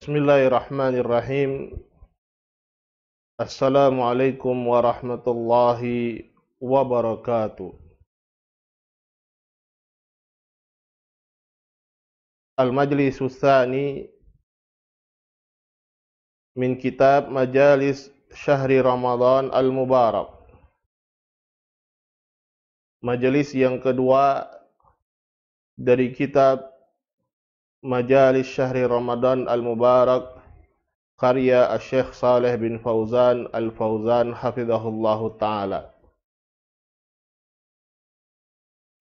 Bismillahirrahmanirrahim. Assalamualaikum warahmatullahi wabarakatuh. Al-Majlis Usani min kitab Majalis Syahri Ramadan Al-Mubarak. Majelis yang kedua dari kitab مجالس شهر رمضان المبارك قرية الشيخ صالح بن فوزان الفوزان حفظه الله تعالى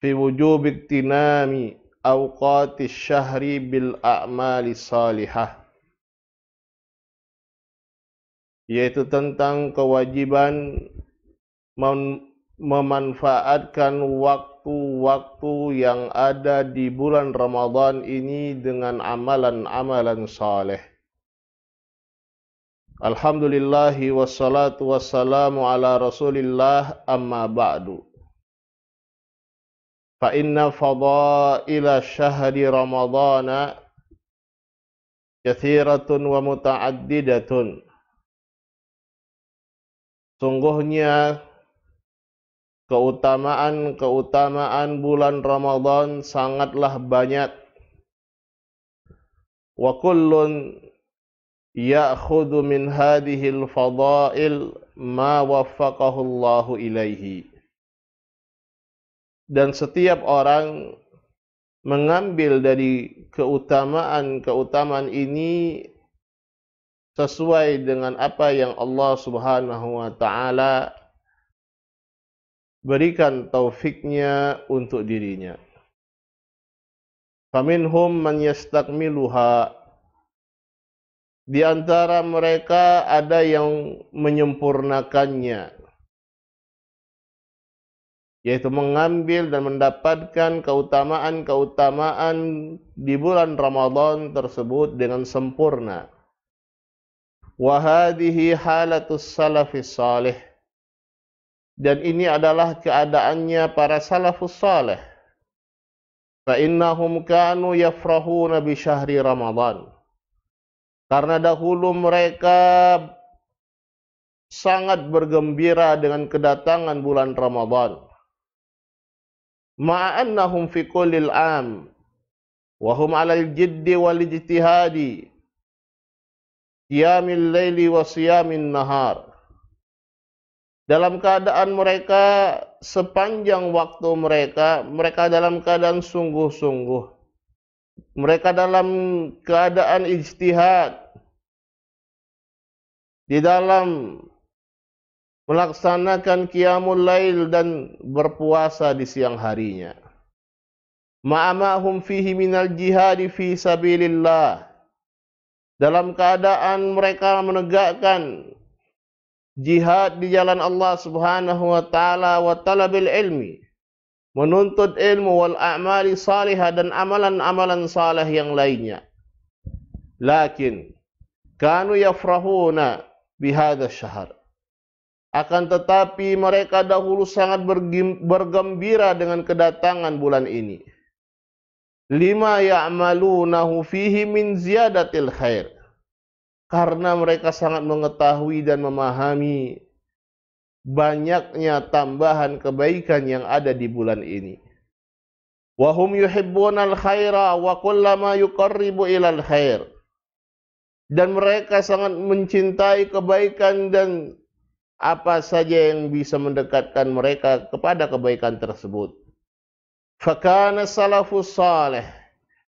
في وجوب اغتنام أوقات الشهر بالأعمال الصالحة yaitu tentang kewajiban mem memanfaatkan waktu waktu-waktu yang ada di bulan Ramadan ini dengan amalan-amalan saleh. Alhamdulillahi wassalatu wassalamu ala rasulillah amma ba'du. فإن فضائل شهر رمضان كثيرة ومتعددة Sungguhnya keutamaan-keutamaan bulan Ramadan sangatlah banyak. Wa kullun ya'khudhu min hadhil fadail ma waffaqahu Allahu ilaihi. Dan setiap orang mengambil dari keutamaan-keutamaan ini sesuai dengan apa yang Allah Subhanahu wa taala berikan taufiknya untuk dirinya. Faminhum man yastakmiluha. Di antara mereka ada yang menyempurnakannya. Yaitu mengambil dan mendapatkan keutamaan-keutamaan di bulan Ramadan tersebut dengan sempurna. Wahadihi halatus salafis salih dan ini adalah keadaannya para salafus saleh fa innahum kanu yafrahuna bi syahri ramadan karena dahulu mereka sangat bergembira dengan kedatangan bulan Ramadan ma'annahum fi kullil am wa hum 'alal jiddi wal ijtihadi qiyamil laili wa siyamin nahar dalam keadaan mereka sepanjang waktu mereka, mereka dalam keadaan sungguh-sungguh. Mereka dalam keadaan ijtihad. Di dalam melaksanakan qiyamul lail dan berpuasa di siang harinya. Ma'amahum fihi minal jihadi fi sabilillah. Dalam keadaan mereka menegakkan jihad di jalan Allah Subhanahu wa taala wa talabil ilmi menuntut ilmu wal a'mali salihah dan amalan-amalan saleh yang lainnya lakin kanu yafrahuna bihadha syahr akan tetapi mereka dahulu sangat bergembira dengan kedatangan bulan ini lima ya'malunahu fihi min ziyadatil khair karena mereka sangat mengetahui dan memahami banyaknya tambahan kebaikan yang ada di bulan ini. Wahum yuhibbunal khaira wa kullama yuqarribu ilal khair. Dan mereka sangat mencintai kebaikan dan apa saja yang bisa mendekatkan mereka kepada kebaikan tersebut. Fakana salafus salih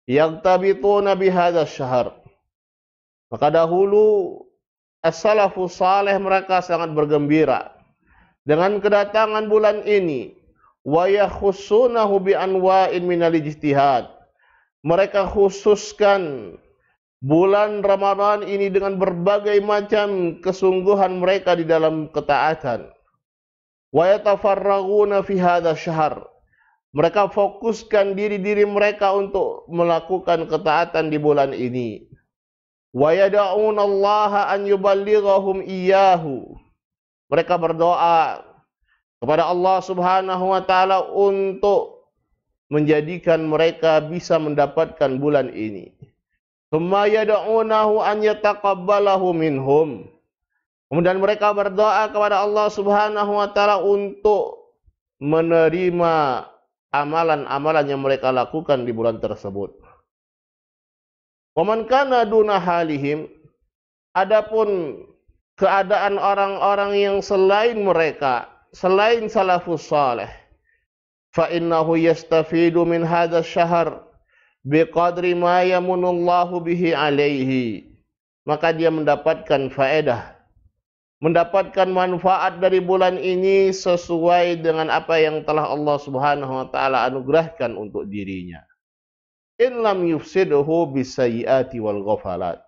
yagtabituna bihadha syahr maka dahulu as-salafus saleh mereka sangat bergembira dengan kedatangan bulan ini wa yakhussunahu bi anwa'in minal ijtihad. Mereka khususkan bulan Ramadan ini dengan berbagai macam kesungguhan mereka di dalam ketaatan. Wa yatafarraguna fi hadha syahr. Mereka fokuskan diri-diri mereka untuk melakukan ketaatan di bulan ini wa Allah an yuballighahum iyyahu. Mereka berdoa kepada Allah Subhanahu wa taala untuk menjadikan mereka bisa mendapatkan bulan ini. Thumma an yataqabbalahu minhum. Kemudian mereka berdoa kepada Allah Subhanahu wa taala untuk menerima amalan-amalan yang mereka lakukan di bulan tersebut. Waman kana duna halihim adapun keadaan orang-orang yang selain mereka, selain salafus saleh, fa innahu yastafidu min hadha syahr biqadri ma yamunullahu bihi alaihi. Maka dia mendapatkan faedah, mendapatkan manfaat dari bulan ini sesuai dengan apa yang telah Allah Subhanahu wa taala anugerahkan untuk dirinya in lam yufsidhu bisayiati wal ghafalat.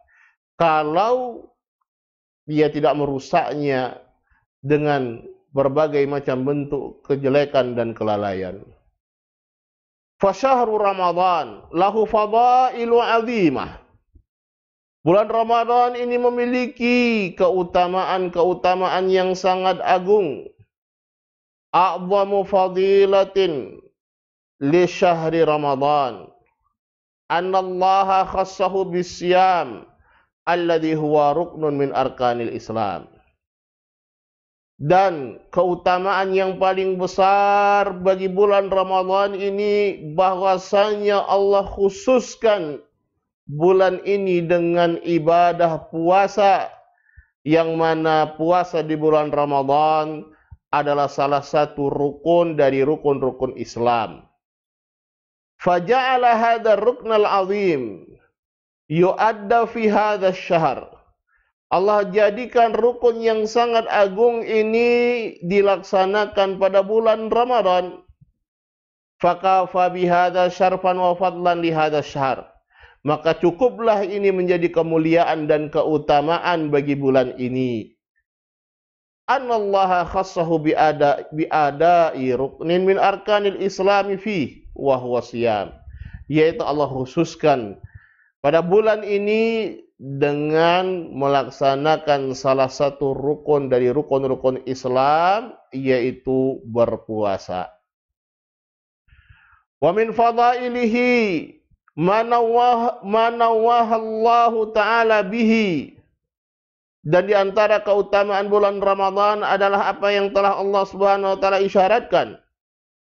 Kalau dia tidak merusaknya dengan berbagai macam bentuk kejelekan dan kelalaian. Fasyahru Ramadan lahu fadailu azimah. Bulan Ramadan ini memiliki keutamaan-keutamaan yang sangat agung. A'zamu fadilatin li syahri Ramadan. Anallaha khassahu bisyam alladhi huwa ruknun min arkanil Islam. Dan keutamaan yang paling besar bagi bulan Ramadan ini bahwasanya Allah khususkan bulan ini dengan ibadah puasa yang mana puasa di bulan Ramadan adalah salah satu rukun dari rukun-rukun Islam. Faja'ala hadha ruknal azim yu'adda fi hadha syahr. Allah jadikan rukun yang sangat agung ini dilaksanakan pada bulan Ramadan. Fakafa bihada syarfan wa fadlan lihada syahr. Maka cukuplah ini menjadi kemuliaan dan keutamaan bagi bulan ini. Anallaha khassahu biada biadai ruknin min arkanil islami fihi wa Yaitu Allah khususkan pada bulan ini dengan melaksanakan salah satu rukun dari rukun-rukun Islam yaitu berpuasa. Wa min fadailihi Allah ta'ala bihi. Dan di antara keutamaan bulan Ramadan adalah apa yang telah Allah Subhanahu wa taala isyaratkan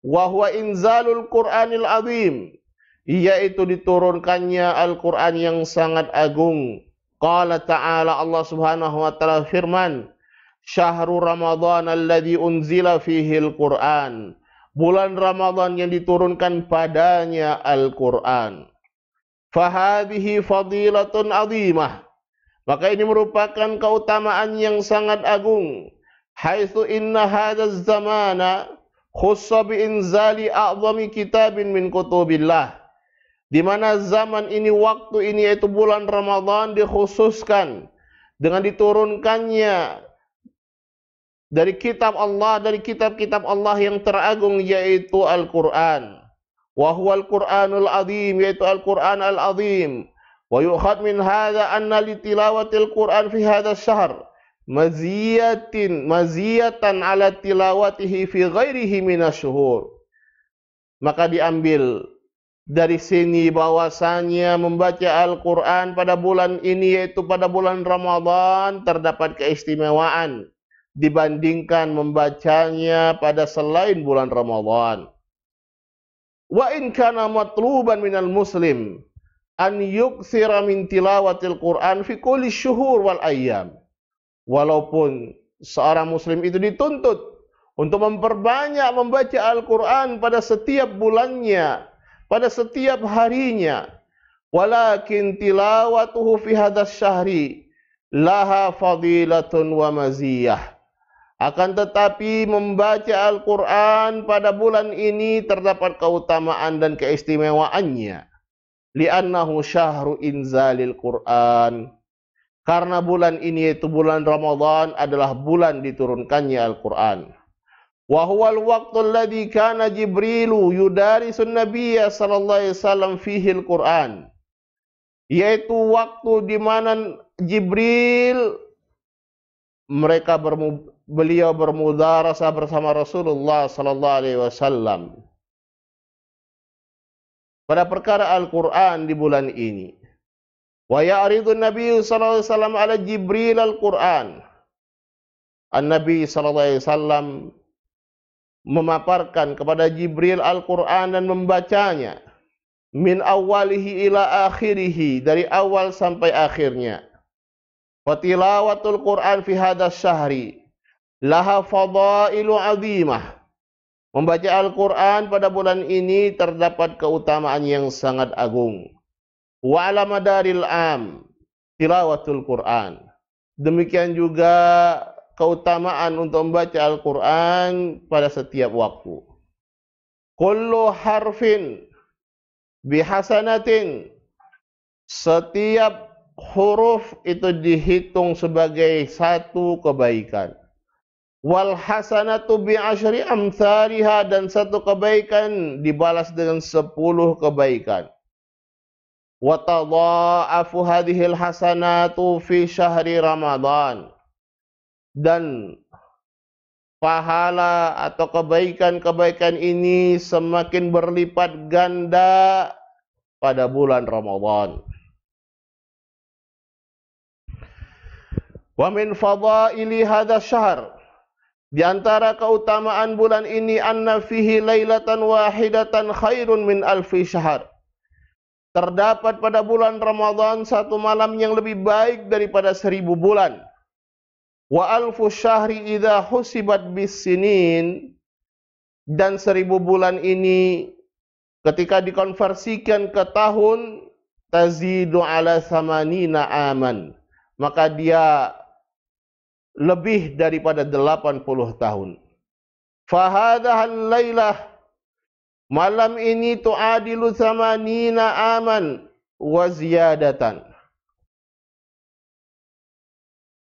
wahwa inzalul Qur'anil azim yaitu diturunkannya Al-Qur'an yang sangat agung. Qala ta'ala Allah Subhanahu wa taala firman, "Syahrul Ramadan alladzi unzila fihi al-Qur'an." Bulan Ramadan yang diturunkan padanya Al-Qur'an. Fahadhihi fadilatun azimah. Maka ini merupakan keutamaan yang sangat agung. Haitsu inna hadzal zamana khussa bi inzali a'zami kitabin min kutubillah di mana zaman ini waktu ini yaitu bulan Ramadan dikhususkan dengan diturunkannya dari kitab Allah dari kitab-kitab Allah yang teragung yaitu Al-Qur'an wa huwal Qur'anul Azim yaitu Al-Qur'an Al-Azim wa yu'khad min hadza anna li tilawatil Qur'an fi hadza syahr maziyatin maziyatan ala tilawatihi fi ghairihi minasyuhur maka diambil dari sini bahwasanya membaca Al-Qur'an pada bulan ini yaitu pada bulan Ramadan terdapat keistimewaan dibandingkan membacanya pada selain bulan Ramadan wa in kana matluban minal muslim an yuksira min tilawatil Qur'an fi kulli syuhur wal ayyam Walaupun seorang muslim itu dituntut untuk memperbanyak membaca Al-Quran pada setiap bulannya, pada setiap harinya. Walakin tilawatuhu fi hadas syahri laha fadilatun wa maziyah. Akan tetapi membaca Al-Quran pada bulan ini terdapat keutamaan dan keistimewaannya. Li'annahu syahru inzalil Qur'an. Karena bulan ini yaitu bulan Ramadan adalah bulan diturunkannya Al-Qur'an. Wa huwal waqtul ladzi kana Jibrilu yudarisun Nabiyya sallallahu alaihi wasallam fihi Al-Qur'an. Yaitu waktu di mana Jibril mereka bermu, beliau bermudarasa bersama Rasulullah sallallahu alaihi wasallam pada perkara Al-Qur'an di bulan ini. Wa ya'ridun Nabi sallallahu alaihi wasallam ala Jibril al-Qur'an. An-Nabi sallallahu alaihi wasallam memaparkan kepada Jibril Al-Qur'an dan membacanya min awalihi ila akhirihi dari awal sampai akhirnya. Fatilawatul Qur'an fi hadas syahri laha fadailu azimah. Membaca Al-Qur'an pada bulan ini terdapat keutamaan yang sangat agung wa ala madaril am tilawatul Quran. Demikian juga keutamaan untuk membaca Al-Quran pada setiap waktu. Kullu harfin bihasanatin. Setiap huruf itu dihitung sebagai satu kebaikan. Wal hasanatu bi asyri amthariha dan satu kebaikan dibalas dengan sepuluh kebaikan. وتضاعف هذه الحسنات في شهر Ramadan dan pahala atau kebaikan-kebaikan ini semakin berlipat ganda pada bulan Ramadhan. Wa min fadaili hadha syahr di antara keutamaan bulan ini anna fihi lailatan wahidatan khairun min alfi syahr Terdapat pada bulan Ramadhan satu malam yang lebih baik daripada seribu bulan. Wa alfu syahri idha husibat bisinin. Dan seribu bulan ini ketika dikonversikan ke tahun tazidu ala samanina aman. Maka dia lebih daripada 80 tahun. Fahadahal lailah Malam ini tu'adilu samanina aman wa ziyadatan.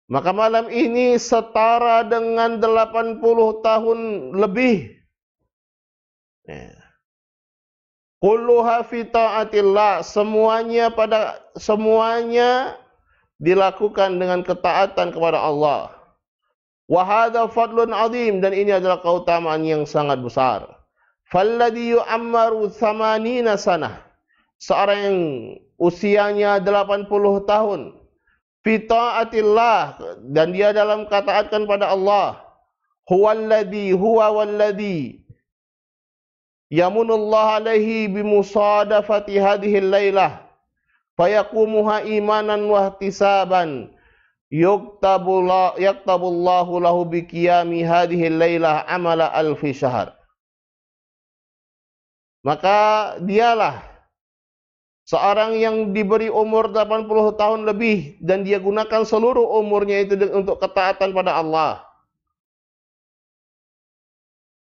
Maka malam ini setara dengan 80 tahun lebih. Ya. Kulluha fi ta'atillah, semuanya pada semuanya dilakukan dengan ketaatan kepada Allah. Wahada fadlun azim dan ini adalah keutamaan yang sangat besar. Falladhi yu'ammaru samanina sanah. Seorang yang usianya 80 tahun. Fita'atillah. Dan dia dalam kataatkan pada Allah. Huwalladhi huwa walladhi. Yamunullah alaihi bimusadafati hadihil laylah. Fayaqumuha imanan wahtisaban. Yuktabullahu lahu biqiyami hadihil laylah amala alfi syahar. Maka dialah seorang yang diberi umur 80 tahun lebih dan dia gunakan seluruh umurnya itu untuk ketaatan pada Allah.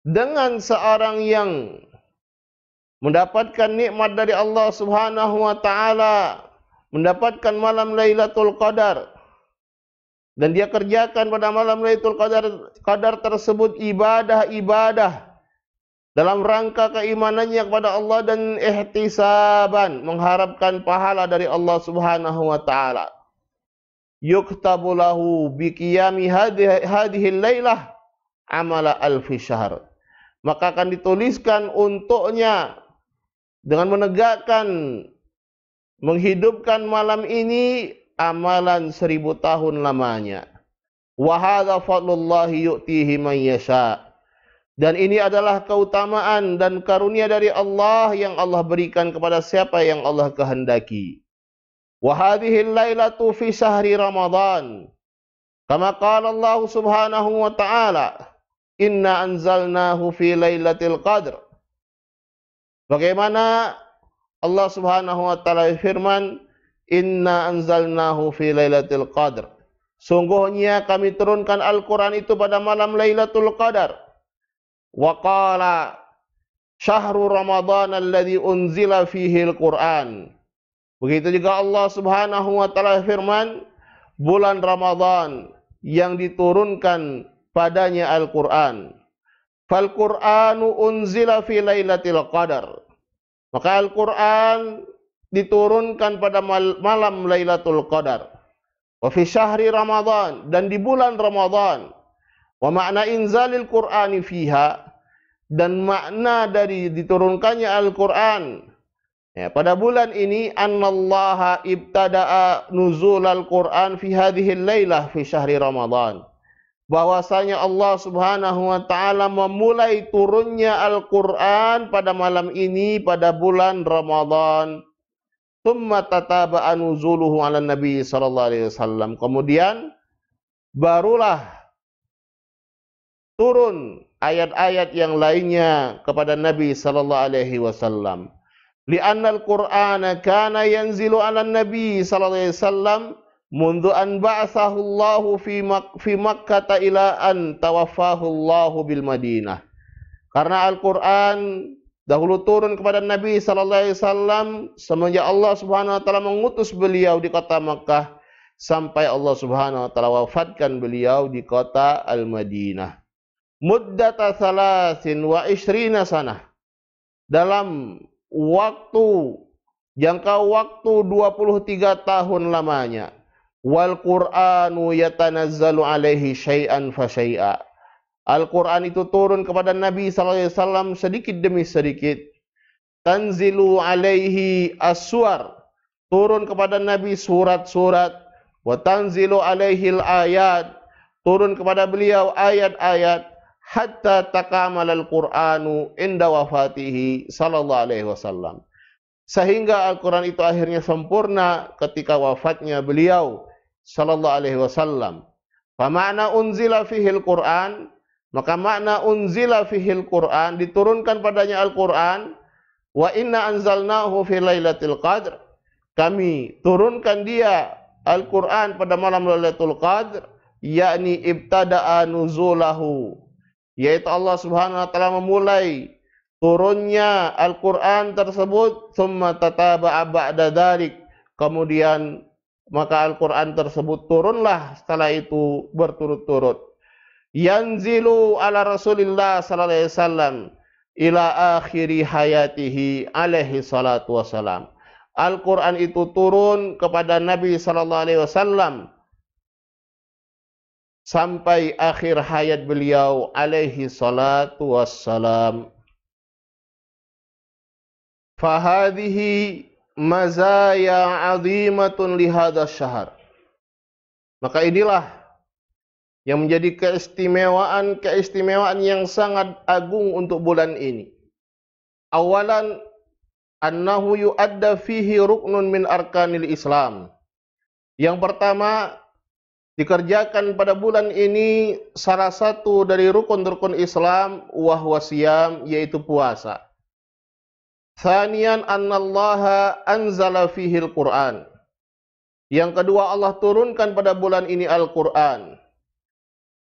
Dengan seorang yang mendapatkan nikmat dari Allah Subhanahu wa taala, mendapatkan malam Lailatul Qadar dan dia kerjakan pada malam Lailatul Qadar Qadar tersebut ibadah-ibadah dalam rangka keimanannya kepada Allah dan ihtisaban mengharapkan pahala dari Allah Subhanahu wa taala. Yuktabu lahu biqiyami hadhihi lailah amala alfi syahr. Maka akan dituliskan untuknya dengan menegakkan menghidupkan malam ini amalan seribu tahun lamanya. Wa hadza fadlullahi yu'tihi man yasha'. Dan ini adalah keutamaan dan karunia dari Allah yang Allah berikan kepada siapa yang Allah kehendaki. Wa hadhihi lailatu fi syahri Ramadan. Kama qala Allah Subhanahu wa taala, "Inna anzalnahu fi lailatul qadr." Bagaimana Allah Subhanahu wa taala firman, "Inna anzalnahu fi Laylatil qadr." Sungguhnya kami turunkan Al-Qur'an itu pada malam Laylatul Qadar. Waqala syahrul Ramadan alladhi unzila fihi al-Quran. Begitu juga Allah Subhanahu wa taala firman, bulan Ramadan yang diturunkan padanya Al-Qur'an. Fal Qur'anu unzila fi lailatul qadar. Maka Al-Qur'an diturunkan pada malam Lailatul Qadar. Wa fi syahri Ramadan dan di bulan Ramadan Wa makna inzalil Qur'ani fiha dan makna dari diturunkannya Al-Qur'an ya, pada bulan ini annallaha ibtada'a nuzul Al-Qur'an fi hadhihi lailah fi syahri Ramadan. Bahwasanya Allah Subhanahu wa taala memulai turunnya Al-Qur'an pada malam ini pada bulan Ramadan. Thumma tataba'a nuzuluhu 'ala Nabi sallallahu alaihi wasallam. Kemudian barulah turun ayat-ayat yang lainnya kepada Nabi sallallahu alaihi wasallam. Li'anna al-Qur'ana kana yanzilu 'ala nabi sallallahu alaihi wasallam منذ أن بعثه الله في مك في مكة إلى أن توفاه الله بالمدينة. Karena Al-Qur'an dahulu turun kepada Nabi sallallahu alaihi wasallam semenjak Allah Subhanahu wa taala mengutus beliau di kota Makkah sampai Allah Subhanahu wa taala wafatkan beliau di kota Al-Madinah muddata salasin wa ishrina sana dalam waktu jangka waktu 23 tahun lamanya wal qur'anu yatanazzalu alaihi syai'an fa syai'a Al-Qur'an itu turun kepada Nabi sallallahu alaihi wasallam sedikit demi sedikit tanzilu alaihi aswar turun kepada Nabi surat-surat wa tanzilu alaihi ayat turun kepada beliau ayat-ayat hatta takamal al-Qur'anu inda wafatihi sallallahu alaihi wasallam. Sehingga Al-Qur'an itu akhirnya sempurna ketika wafatnya beliau sallallahu alaihi wasallam. Fa unzila fihi al-Qur'an, maka makna unzila fihi al-Qur'an diturunkan padanya Al-Qur'an wa inna anzalnahu fi lailatul qadr. Kami turunkan dia Al-Qur'an pada malam Lailatul Qadr yakni ibtada'a nuzulahu yaitu Allah Subhanahu wa taala memulai turunnya Al-Qur'an tersebut summa tataba'a ba'da dzalik kemudian maka Al-Qur'an tersebut turunlah setelah itu berturut-turut yanzilu ala Rasulillah sallallahu alaihi wasallam ila akhiri hayatihi alaihi salatu wasalam Al-Qur'an itu turun kepada Nabi sallallahu alaihi wasallam sampai akhir hayat beliau alaihi salatu wassalam. Fahadihi mazaya azimatun lihada syahr Maka inilah yang menjadi keistimewaan-keistimewaan yang sangat agung untuk bulan ini. Awalan annahu yu'adda fihi ruknun min arkanil Islam. Yang pertama, dikerjakan pada bulan ini salah satu dari rukun-rukun Islam wahwa yaitu puasa. Thaniyan annallaha anzala fihi al-Qur'an. Yang kedua Allah turunkan pada bulan ini Al-Qur'an.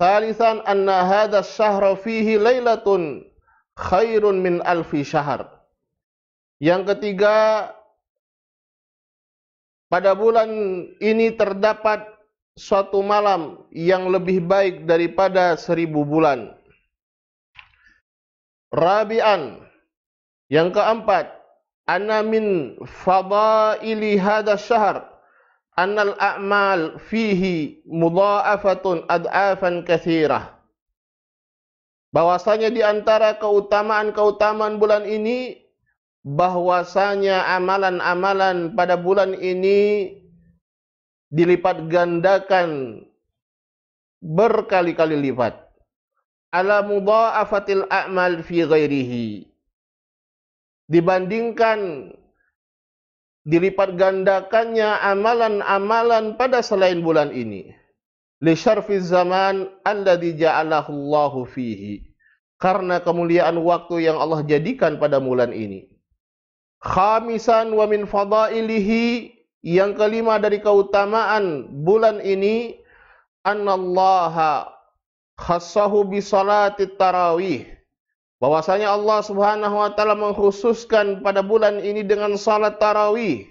Thalithan anna hadha syahra fihi lailatun khairun min alfi syahr. Yang ketiga pada bulan ini terdapat suatu malam yang lebih baik daripada seribu bulan. Rabi'an yang keempat, anna fadaili hadha syahr annal a'mal fihi mudha'afatun ad'afan katsirah. Bahwasanya di antara keutamaan-keutamaan bulan ini bahwasanya amalan-amalan pada bulan ini dilipat gandakan berkali-kali lipat ala mudha'afatil a'mal fi ghairihi dibandingkan dilipat gandakannya amalan-amalan pada selain bulan ini li syarfi zaman alladhi ja'alahu Allahu fihi karena kemuliaan waktu yang Allah jadikan pada bulan ini khamisan wa min fadailihi yang kelima dari keutamaan bulan ini annallaha khassahu bi tarawih. Bahwasanya Allah Subhanahu wa taala mengkhususkan pada bulan ini dengan salat tarawih.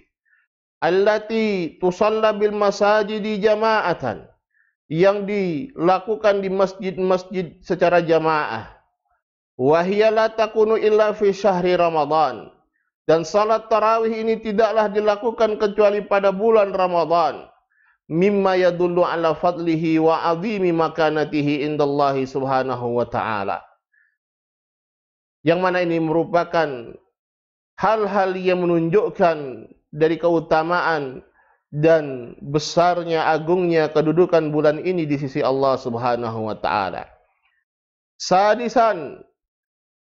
Allati tusalla bil masajidi jama'atan yang dilakukan di masjid-masjid secara jamaah. Wahiyala takunu illa fi syahri Ramadhan. Dan salat tarawih ini tidaklah dilakukan kecuali pada bulan Ramadan. Mimma yadullu ala fadlihi wa azimi makanatihi indallahi subhanahu wa ta'ala. Yang mana ini merupakan hal-hal yang menunjukkan dari keutamaan dan besarnya agungnya kedudukan bulan ini di sisi Allah Subhanahu wa taala. Sadisan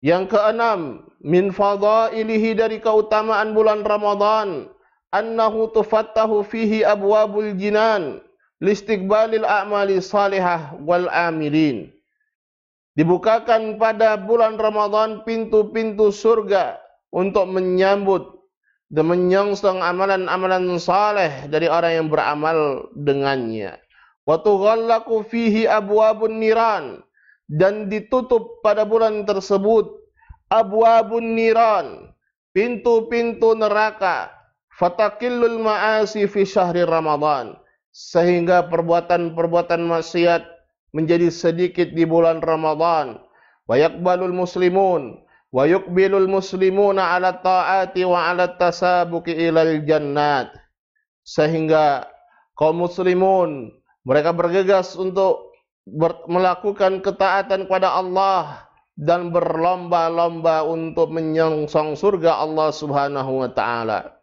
yang keenam min fadailihi dari keutamaan bulan Ramadan annahu tufattahu fihi abwabul jinan listiqbalil a'mali salihah wal amilin dibukakan pada bulan Ramadan pintu-pintu surga untuk menyambut dan menyongsong amalan-amalan saleh dari orang yang beramal dengannya. Wa tughallaqu fihi abwabun niran dan ditutup pada bulan tersebut abwabun niran, pintu-pintu neraka, fatakillul ma'asi fi syahri Ramadan, sehingga perbuatan-perbuatan maksiat menjadi sedikit di bulan Ramadan. Wa yakbalul muslimun wa yuqbilul muslimuna ala taati wa ala tasabuki ilal jannat. Sehingga kaum muslimun mereka bergegas untuk ber melakukan ketaatan kepada Allah dan berlomba-lomba untuk menyongsong surga Allah Subhanahu wa taala.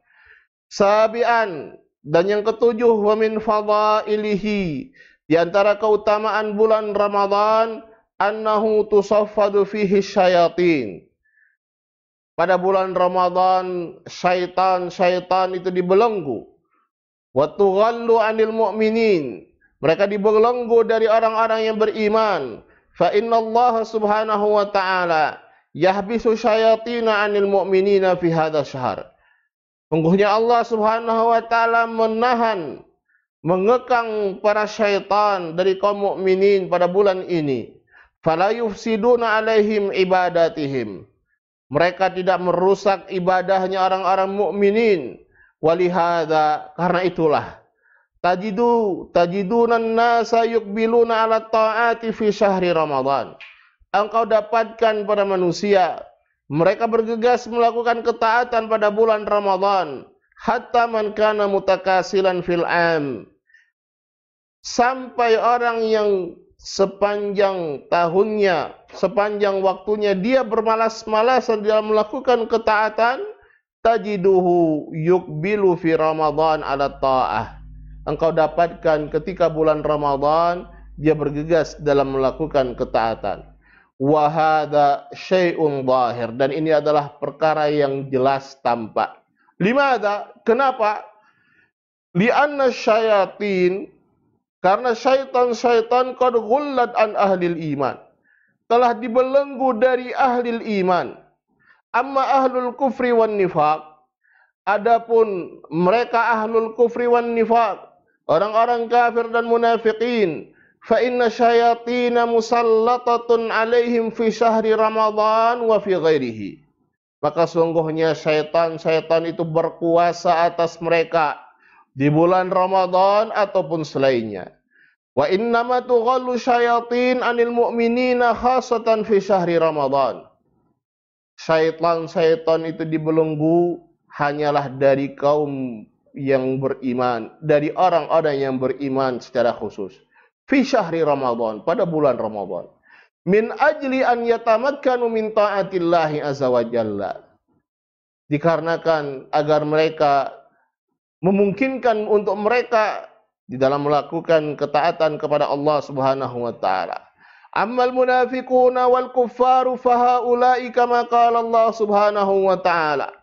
Sabian dan yang ketujuh wa min fadailihi di antara keutamaan bulan Ramadan annahu tusaffadu fihi syayatin. Pada bulan Ramadan syaitan-syaitan itu dibelenggu. Wa tughallu anil mu'minin. Mereka dibelenggu dari orang-orang yang beriman fa inna Allah subhanahu wa ta'ala yahbisu syayatina anil mu'minina fi hadha syahr. Sungguhnya Allah subhanahu wa ta'ala menahan, mengekang para syaitan dari kaum mukminin pada bulan ini. Fala yufsiduna alaihim ibadatihim. Mereka tidak merusak ibadahnya orang-orang mukminin. Walihada karena itulah tajidu tajiduna an-nasa yuqbiluna ala ta'ati fi syahri Ramadan. Engkau dapatkan pada manusia mereka bergegas melakukan ketaatan pada bulan Ramadan hatta man kana mutakasilan fil am sampai orang yang sepanjang tahunnya sepanjang waktunya dia bermalas-malasan dalam melakukan ketaatan tajiduhu yukbilu fi Ramadan ala ta'ah engkau dapatkan ketika bulan Ramadan dia bergegas dalam melakukan ketaatan. Wahada syai'un zahir dan ini adalah perkara yang jelas tampak. ada Kenapa? Lianna syayatin karena syaitan-syaitan qad ghullat an ahlil iman. Telah dibelenggu dari ahlil iman. Amma ahlul kufri wan nifak. Adapun mereka ahlul kufri wan nifak orang-orang kafir dan munafikin fa inna syayatina musallatatun alaihim fi syahri ramadhan wa fi ghairihi maka sungguhnya syaitan-syaitan itu berkuasa atas mereka di bulan Ramadan ataupun selainnya. Wa innama tughallu syayatin anil mu'minina khasatan fi syahri Ramadan. Syaitan-syaitan itu dibelenggu hanyalah dari kaum yang beriman dari orang-orang yang beriman secara khusus fi syahri Ramadan pada bulan Ramadan min ajli an yatamakkanu min taatillahi azza wa dikarenakan agar mereka memungkinkan untuk mereka di dalam melakukan ketaatan kepada Allah Subhanahu wa taala Ammal munafiquna wal kuffaru fahaula'i kama qala Allah subhanahu wa ta'ala.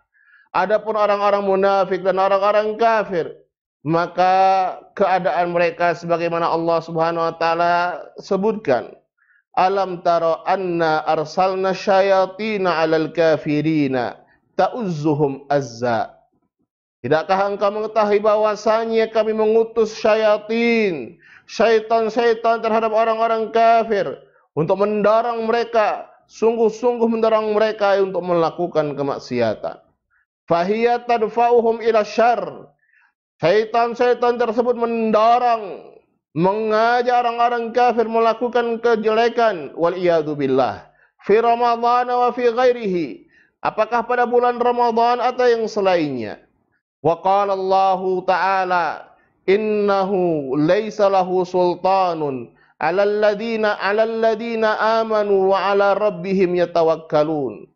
Adapun orang-orang munafik dan orang-orang kafir, maka keadaan mereka sebagaimana Allah Subhanahu wa taala sebutkan. Alam taro anna arsalna syayatina 'alal kafirina ta'uzzuhum azza. Tidakkah engkau mengetahui bahwasanya kami mengutus syayatin, syaitan-syaitan terhadap orang-orang kafir untuk mendorong mereka, sungguh-sungguh mendorong mereka untuk melakukan kemaksiatan. Fahiyat tadfa'uhum ila syar. Syaitan-syaitan tersebut mendorong, mengajak orang-orang kafir melakukan kejelekan. Wal billah. Fi Ramadan wa fi ghairihi. Apakah pada bulan Ramadan atau yang selainnya? Wa qala Allah Ta'ala innahu laisa lahu sultanun 'alal ladina 'alal ladina amanu wa 'ala rabbihim yatawakkalun.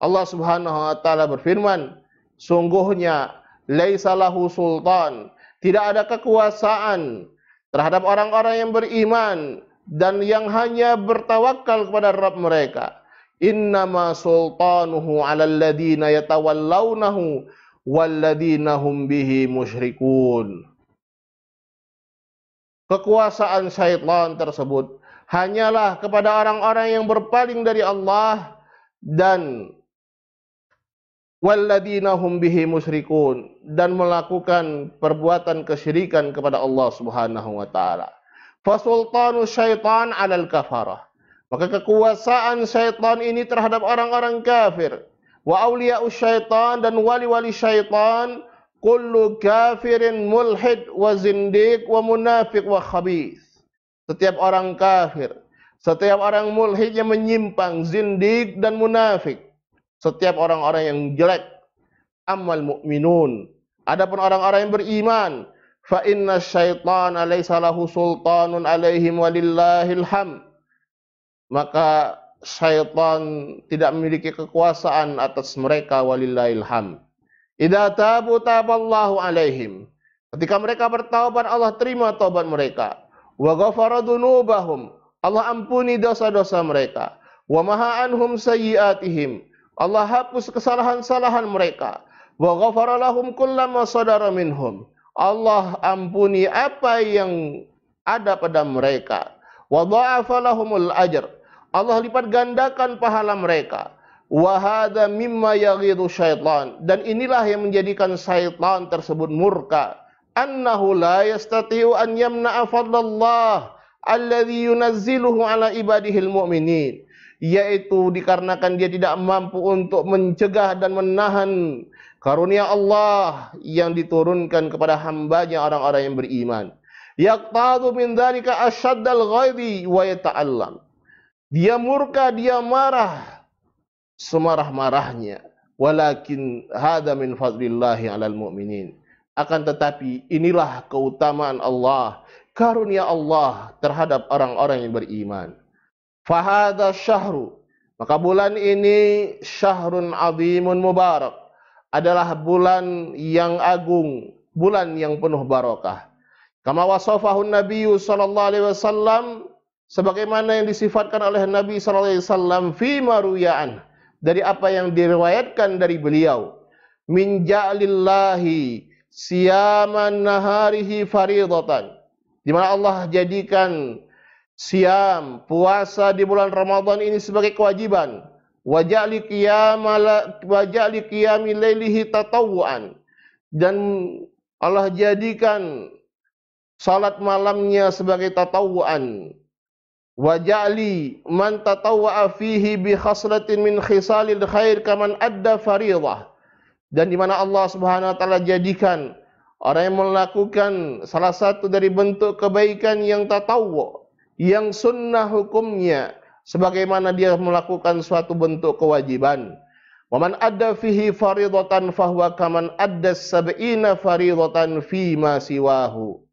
Allah Subhanahu wa taala berfirman, Sungguhnya laisalahu sultan, tidak ada kekuasaan terhadap orang-orang yang beriman dan yang hanya bertawakal kepada Rabb mereka. Innama sultanuhu 'alal ladina yatawallawnahu walladina hum bihi musyrikun. Kekuasaan syaitan tersebut hanyalah kepada orang-orang yang berpaling dari Allah dan walladzina hum bihi musyrikun dan melakukan perbuatan kesyirikan kepada Allah Subhanahu wa taala. Fasultanu syaitan 'alal kafarah. Maka kekuasaan syaitan ini terhadap orang-orang kafir. Wa awliya'u syaitan dan wali-wali syaitan kullu kafirin mulhid wa zindiq wa munafiq wa khabis. Setiap orang kafir, setiap orang mulhid yang menyimpang, zindik dan munafik setiap orang-orang yang jelek amal mu'minun adapun orang-orang yang beriman fa inna syaitana laysa lahu sultanun alaihim walillahil ham maka syaitan tidak memiliki kekuasaan atas mereka walillahil ham idza tabu taballahu alaihim ketika mereka bertaubat Allah terima taubat mereka wa ghafara dzunubahum Allah ampuni dosa-dosa mereka wa maha anhum sayyiatihim Allah hapus kesalahan-kesalahan mereka. Wa ghafara lahum kullama sadara minhum. Allah ampuni apa yang ada pada mereka. Wa dha'afa lahumul ajr. Allah lipat gandakan pahala mereka. Wa hadha mimma yaghidhu syaitan. Dan inilah yang menjadikan syaitan tersebut murka. Annahu la yastati'u an yamna'a fadlallah alladhi yunazziluhu ala ibadihil mu'minin yaitu dikarenakan dia tidak mampu untuk mencegah dan menahan karunia Allah yang diturunkan kepada hambanya orang-orang yang beriman. Yaqtadu min dzalika asyaddal ghaibi wa yata'allam. Dia murka, dia marah semarah-marahnya. Walakin hada min fadlillahi 'alal mu'minin. Akan tetapi inilah keutamaan Allah, karunia Allah terhadap orang-orang yang beriman. Fahada syahru. Maka bulan ini syahrun azimun mubarak. Adalah bulan yang agung. Bulan yang penuh barokah. Kama wasofahun Nabi sallallahu alaihi wasallam sebagaimana yang disifatkan oleh Nabi sallallahu alaihi wasallam fi maruyaan dari apa yang diriwayatkan dari beliau min ja'lillahi siyaman naharihi faridatan Dimana Allah jadikan siam, puasa di bulan Ramadan ini sebagai kewajiban. Waja'li qiyamala waja'li qiyamil lailihi tatawuan. Dan Allah jadikan salat malamnya sebagai tatawuan. Waja'li man tatawwa'a fihi bi khaslatin min khisalil khair kaman adda faridah. Dan di mana Allah Subhanahu wa taala jadikan orang yang melakukan salah satu dari bentuk kebaikan yang tatawwu yang sunnah hukumnya sebagaimana dia melakukan suatu bentuk kewajiban. Waman adda fihi faridatan fahuwa kaman adda sab'ina faridatan fima siwahu.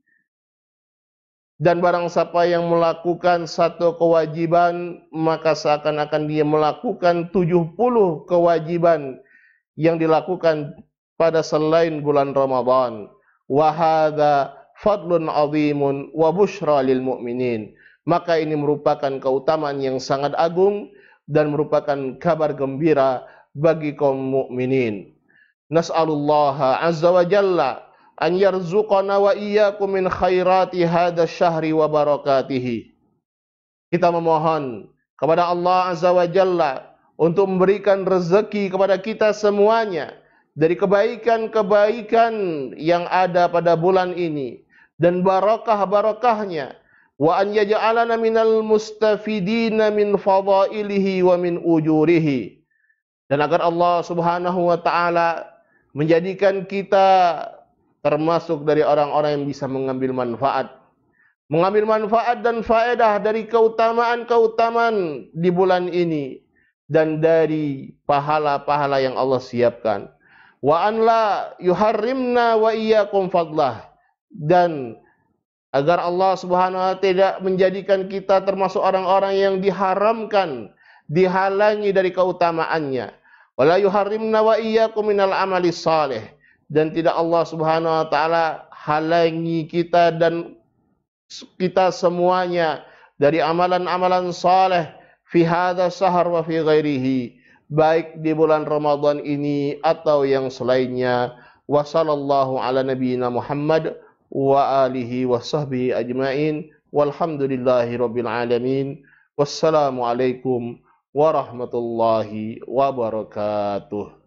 Dan barang siapa yang melakukan satu kewajiban, maka seakan-akan dia melakukan 70 kewajiban yang dilakukan pada selain bulan Ramadan. Wahada fadlun azimun wa bushra lil mu'minin maka ini merupakan keutamaan yang sangat agung dan merupakan kabar gembira bagi kaum mukminin. Nas'alullah azza wa jalla an yarzuqana wa iyyakum min khairati hadha syahri wa barakatihi. Kita memohon kepada Allah azza wa jalla untuk memberikan rezeki kepada kita semuanya dari kebaikan-kebaikan yang ada pada bulan ini dan barokah-barokahnya wa an yaj'alana minal mustafidina min fadailihi wa min ujurihi dan agar Allah Subhanahu wa taala menjadikan kita termasuk dari orang-orang yang bisa mengambil manfaat mengambil manfaat dan faedah dari keutamaan-keutamaan di bulan ini dan dari pahala-pahala yang Allah siapkan wa an la yuharrimna wa iyyakum fadlah dan agar Allah Subhanahu wa taala tidak menjadikan kita termasuk orang-orang yang diharamkan, dihalangi dari keutamaannya. Wala yuharrimna wa iyyakum minal amali salih. Dan tidak Allah Subhanahu wa taala halangi kita dan kita semuanya dari amalan-amalan saleh fi hadha sahar wa fi ghairihi baik di bulan Ramadan ini atau yang selainnya. Wassallallahu ala nabiyyina Muhammad وآله وصحبه أجمعين والحمد لله رب العالمين والسلام عليكم ورحمة الله وبركاته